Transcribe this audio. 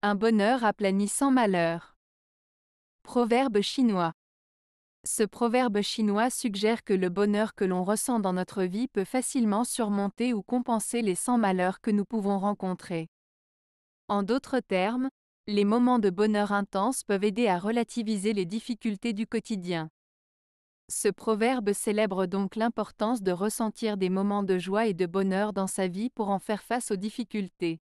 Un bonheur aplani sans malheur. Proverbe chinois. Ce proverbe chinois suggère que le bonheur que l'on ressent dans notre vie peut facilement surmonter ou compenser les 100 malheurs que nous pouvons rencontrer. En d'autres termes, les moments de bonheur intense peuvent aider à relativiser les difficultés du quotidien. Ce proverbe célèbre donc l'importance de ressentir des moments de joie et de bonheur dans sa vie pour en faire face aux difficultés.